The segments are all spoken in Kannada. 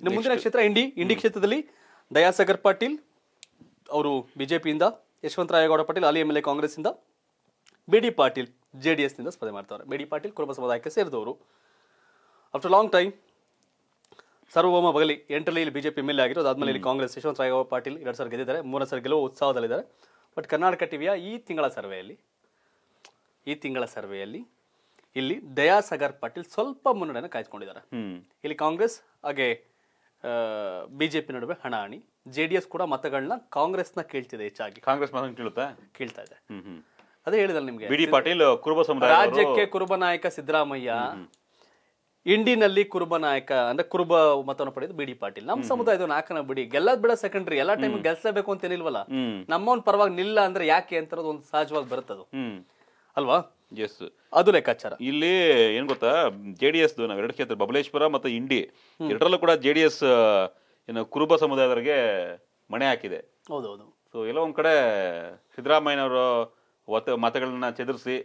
ಇನ್ನು ಮುಂದಿನ ಕ್ಷೇತ್ರ ಇಂಡಿ ಇಂಡಿ ಕ್ಷೇತ್ರದಲ್ಲಿ ದಯಾಸಾಗರ್ ಪಾಟೀಲ್ ಅವರು ಬಿಜೆಪಿಯಿಂದ ರಾಯಗೌಡ ಪಾಟೀಲ್ ಅಲ್ಲಿ ಎಂ ಎಲ್ ಎ ಕಾಂಗ್ರೆಸ್ಸಿಂದ B D Patil J D ಎಸ್ನಿಂದ ಸ್ಪರ್ಧೆ ಮಾಡ್ತಾರೆ ಬಿ ಡಿ ಪಾಟೀಲ್ ಕುರುಬ ಸಮುದಾಯಕ್ಕೆ ಸೇರಿದವರು after long time Sarvabhouma Bagali ಎಂಟರಲ್ಲಿ ಇಲ್ಲಿ ಬಿಜೆಪಿ ಎಮ್ ಎಲ್ ಎ ಆಗಿರೋದು ಅದಾದ್ಮೇಲೆ ಇಲ್ಲಿ ಕಾಂಗ್ರೆಸ್ ಯಶವಂತರಾಯಗೌಡ ಪಾಟೀಲ್ ಎರಡು ಸಾವಿರ ಗೆದ್ದಿದ್ದಾರೆ ಮೂರನೇ ಸರ್ ಗೆಲುವು ಉತ್ಸಾಹದಲ್ಲಿದ್ದಾರೆ ಬಟ್ ಕರ್ನಾಟಕ ಟಿವಿಯ ಈ ತಿಂಗಳ ಸರ್ವೆಯಲ್ಲಿ ಈ ತಿಂಗಳ ಸರ್ವೆಯಲ್ಲಿ ಇಲ್ಲಿ ದಯಾಸಾಗರ್ ಪಾಟೀಲ್ ಸ್ವಲ್ಪ ಮುನ್ನಡೆಯನ್ನು ಕಾಯ್ದುಕೊಂಡಿದ್ದಾರೆ ಇಲ್ಲಿ ಕಾಂಗ್ರೆಸ್ ಹಾಗೆ ಬಿಜೆಪಿ ಜೆ ನಡುವೆ ಹಣಾಹಣಿ ಜೆ ಡಿ ಎಸ್ ಕೂಡ ಮತಗಳನ್ನ ಕಾಂಗ್ರೆಸ್ನ ಕೇಳ್ತಿದೆ ಹೆಚ್ಚಾಗಿ ಕಾಂಗ್ರೆಸ್ ಕೇಳ್ತಾ ಇದೆ ಅದೇ ಹೇಳಿದಲ್ಲ ನಿಮ್ಗೆ ಪಾಟೀಲ್ ಕುರುಬ ಸಮುದಾಯ ರಾಜ್ಯಕ್ಕೆ ಕುರುಬ ನಾಯಕ ಸಿದ್ದರಾಮಯ್ಯ ಇಂಡಿನಲ್ಲಿ ಕುರುಬ ನಾಯಕ ಅಂದ್ರೆ ಕುರುಬ ಮತವನ್ನು ಪಡೆಯೋದು ಬಿಡಿ ಪಾಟೀಲ್ ನಮ್ಮ ಸಮುದಾಯದ ನಾಲ್ಕನ ಬಿಡಿ ಗೆಲ್ಲದ್ ಬಿಡ ಸೆಕೆಂಡ್ರಿ ಎಲ್ಲಾ ಟೈಮ್ ಗೆಲ್ಸಬೇಕು ಅಂತ ಏನಿಲ್ವಲ್ಲ ನಮ್ಮವನ್ ಪರವಾಗಿ ನಿಲ್ಲ ಅಂದ್ರೆ ಯಾಕೆ ಅಂತ ಒಂದು ಸಹಜವಾಗಿ ಬರುತ್ತದು ಅಲ್ವಾ ಎಸ್ ಅದು ಲೆಕ್ಕಾಚಾರ ಇಲ್ಲಿ ಏನ್ ಗೊತ್ತಾ ಜೆ ಡಿ ಎಸ್ ಎರಡು ಕ್ಷೇತ್ರ ಬಬಲೇಶ್ವರ ಮತ್ತೆ ಇಂಡಿ ಎರಡರಲ್ಲೂ ಕೂಡ ಜೆ ಡಿ ಎಸ್ ಏನು ಕುರುಬ ಸಮುದಾಯದವರಿಗೆ ಮಣೆ ಹಾಕಿದೆ ಹೌದೌದು ಸೊ ಎಲ್ಲ ಒಂದ್ ಕಡೆ ಸಿದ್ದರಾಮಯ್ಯನವರು ಒತ್ತ ಮತಗಳನ್ನ ಚದುರಿಸಿ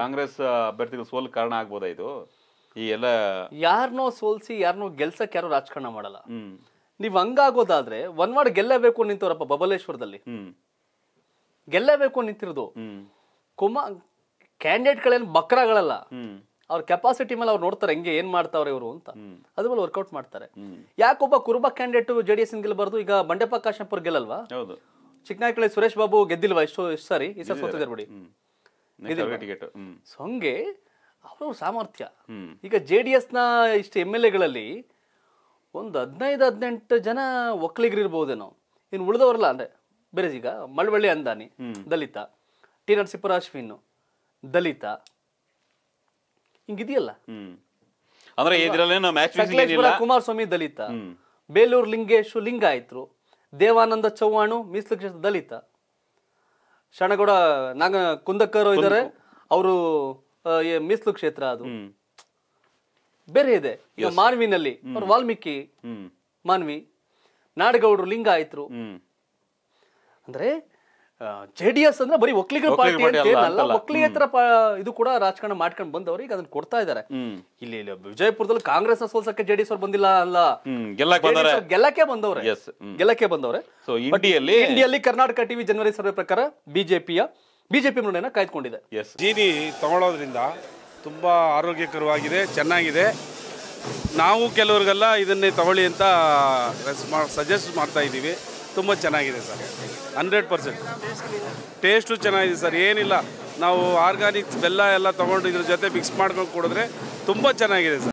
ಕಾಂಗ್ರೆಸ್ ಅಭ್ಯರ್ಥಿಗಳು ಸೋಲ್ ಕಾರಣ ಆಗ್ಬೋದಾಯ್ತು ಇದು ಈ ಎಲ್ಲ ಯಾರನ್ನೋ ಸೋಲ್ಸಿ ಯಾರನ್ನೋ ಗೆಲ್ಸಕ್ಕೆ ಯಾರು ರಾಜಕಾರಣ ಮಾಡಲ್ಲ ನೀವ್ ಹಂಗಾಗೋದಾದ್ರೆ ವಾರ್ಡ್ ಗೆಲ್ಲಬೇಕು ನಿಂತವ್ರಪ್ಪ ಬಬಲೇಶ್ವರದಲ್ಲಿ ಗೆಲ್ಲಬೇಕು ನಿಂತಿರೋದು ಕುಮಾರ್ ಕ್ಯಾಂಡಿಡೇಟ್ ಕ್ಯಾಂಡಿಡೇಟ್ಗಳೇನು ಬಕ್ರಗಳಲ್ಲ ಅವ್ರ ಕೆಪಾಸಿಟಿ ಮೇಲೆ ಅವ್ರು ನೋಡ್ತಾರೆ ಹೆಂಗೆ ಏನ್ ಮಾಡ್ತಾವ್ರೆ ಇವರು ಅಂತ ಅದ್ರ ಮೇಲೆ ವರ್ಕೌಟ್ ಮಾಡ್ತಾರೆ ಒಬ್ಬ Kuruba candidate J D S ಗೆಲ್ಲಬಾರ್ದು ಈಗ ಬಂಡೆಪ್ಪ ಕಾಶಂಪುರ್ ಗೆಲ್ಲಲ್ವಾ ಚಿಕ್ಕನಾಯ್ಕಳಿ ಸುರೇಶ್ ಬಾಬು ಗೆದ್ದಿಲ್ವಾ ಎಷ್ಟು ಸಾರಿ ಈ ಸಲ ಸೋತಿದ್ದಾರೆ ಬಿಡಿ ಸೊ ಹಂಗೆ ಅವರ ಸಾಮರ್ಥ್ಯ ಈಗ ಜೆ ಡಿ ನ ಇಷ್ಟು ಎಮ್ ಎಲ್ ಎಗಳಲ್ಲಿ ಒಂದು ಹದಿನೈದು ಹದಿನೆಂಟು ಜನ ಒಕ್ಕಲಿಗರಿರ್ಬಹುದೇನೋ ಇನ್ನು ಉಳಿದವರಲ್ಲ ಅಂದ್ರೆ ಬೇರೆ ಈಗ ಮಳವಳ್ಳಿ ಅಂದಾನಿ ದಲಿತ ಟಿ ನರಸೀಪುರ ಅಶ್ವಿನ್ ದಲಿತ ಹಿಂಗಿದೆಯಲ್ಲ ಕುಮಾರಸ್ವಾಮಿ ದಲಿತ ಬೇಲೂರು ಲಿಂಗೇಶು ಲಿಂಗಾಯತ್ರು ದೇವಾನಂದ ಚೌಹಾಣು ಮೀಸಲು ಕ್ಷೇತ್ರ ದಲಿತ ಶಣಗೌಡ ನಾಗ ಕುಂದಕ್ಕರು ಇದ್ದಾರೆ ಅವರು ಮೀಸಲು ಕ್ಷೇತ್ರ ಅದು ಬೇರೆ ಇದೆ ಮಾನ್ವಿನಲ್ಲಿ ಅವ್ರು ವಾಲ್ಮೀಕಿ ಮಾನ್ವಿ ನಾಡಗೌಡರು ಲಿಂಗಾಯತ್ರು ಅಂದ್ರೆ ಜೆ ಡಿ ಎಸ್ ಅಂದ್ರೆ ಬರೀ ಒಕ್ಕಲಿಗರ ಪಾರ್ಟಿ ಅಂತೇನಲ್ಲ ಒಕ್ಕಲಿಗೇತರ ಇದು ಕೂಡ ರಾಜಕಾರಣ ಮಾಡ್ಕೊಂಡು ಬಂದವರು ಈಗ ಅದನ್ನ ಕೊಡ್ತಾ ಇದ್ದಾರೆ ಇಲ್ಲಿ ವಿಜಯಪುರದಲ್ಲಿ ಕಾಂಗ್ರೆಸ್ ಸೋಲ್ಸಕ್ಕೆ ಜೆಡಿಎಸ್ ಅವ್ರು ಬಂದಿಲ್ಲ ಅಲ್ಲ ಗೆಲ್ಲಕ್ಕೆ ಬಂದವ್ರೆ ಗೆಲ್ಲಕ್ಕೆ ಬಂದವ್ರೆ ಇಂಡಿಯಲ್ಲಿ ಇಂಡಿಯಲ್ಲಿ ಕರ್ನಾಟಕ ಟಿವಿ ಜನವರಿ ಸರ್ವೆ ಪ್ರಕಾರ ಬಿಜೆಪಿಯ ಬಿಜೆಪಿ ಮುನ್ನಡೆಯನ್ನ ಕಾಯ್ದುಕೊಂಡಿದೆ ಡಿ ತಗೊಳ್ಳೋದ್ರಿಂದ ತುಂಬಾ ಆರೋಗ್ಯಕರವಾಗಿದೆ ಚೆನ್ನಾಗಿದೆ ನಾವು ಕೆಲವರಿಗೆಲ್ಲ ಇದನ್ನೇ ತಗೊಳ್ಳಿ ಅಂತ ಸಜೆಸ್ಟ್ ಮಾಡ್ತಾ ಇದ್ದೀವಿ ತುಂಬ ಚೆನ್ನಾಗಿದೆ ಸರ್ ಹಂಡ್ರೆಡ್ ಪರ್ಸೆಂಟ್ ಟೇಸ್ಟು ಚೆನ್ನಾಗಿದೆ ಸರ್ ಏನಿಲ್ಲ ನಾವು ಆರ್ಗಾನಿಕ್ ಬೆಲ್ಲ ಎಲ್ಲ ತೊಗೊಂಡು ಇದ್ರ ಜೊತೆ ಮಿಕ್ಸ್ ಮಾಡ್ಕೊಂಡು ಕುಡಿದ್ರೆ ತುಂಬ ಚೆನ್ನಾಗಿದೆ ಸರ್